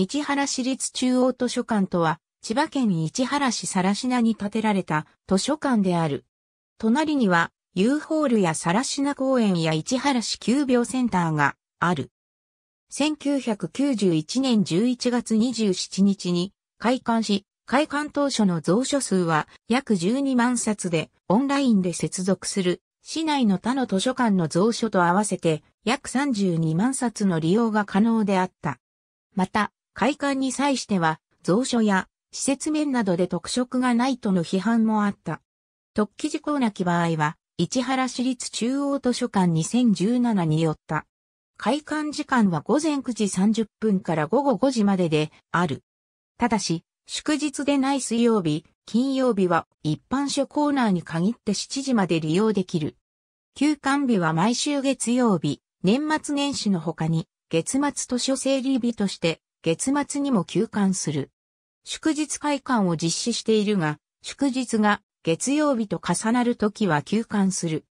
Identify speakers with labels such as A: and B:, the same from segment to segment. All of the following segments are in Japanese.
A: 市原市立中央図書館とは、千葉県市原市し科に建てられた図書館である。隣には、U ホールやし科公園や市原市急病センターがある。1991年11月27日に開館し、開館当初の蔵書数は約12万冊で、オンラインで接続する市内の他の図書館の蔵書と合わせて約32万冊の利用が可能であった。また、開館に際しては、蔵書や施設面などで特色がないとの批判もあった。特記事項なき場合は、市原市立中央図書館2017によった。開館時間は午前9時30分から午後5時までである。ただし、祝日でない水曜日、金曜日は一般書コーナーに限って7時まで利用できる。休館日は毎週月曜日、年末年始の他に、月末図書整理日として月末にも休館する。祝日会館を実施しているが、祝日が月曜日と重なるときは休館する。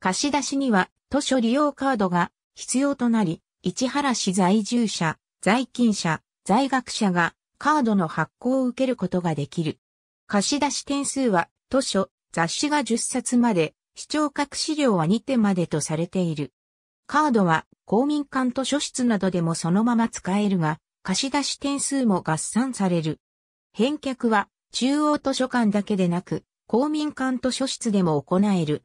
A: 貸し出しには図書利用カードが必要となり、市原市在住者、在勤者、在学者がカードの発行を受けることができる。貸し出し点数は図書、雑誌が10冊まで、視聴覚資料は2手までとされている。カードは公民館図書室などでもそのまま使えるが、貸出点数も合算される。返却は中央図書館だけでなく、公民館図書室でも行える。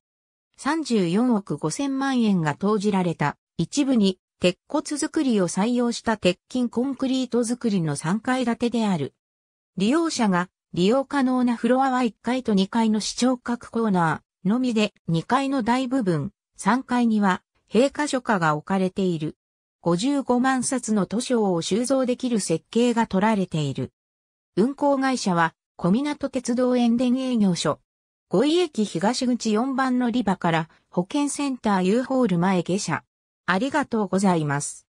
A: 34億5000万円が投じられた一部に鉄骨作りを採用した鉄筋コンクリート作りの3階建てである。利用者が利用可能なフロアは1階と2階の視聴覚コーナーのみで2階の大部分、3階には閉箇所家が置かれている。55万冊の図書を収蔵できる設計が取られている。運行会社は、小港鉄道園田営業所。五井駅東口4番のリバから保健センター U ホール前下車。ありがとうございます。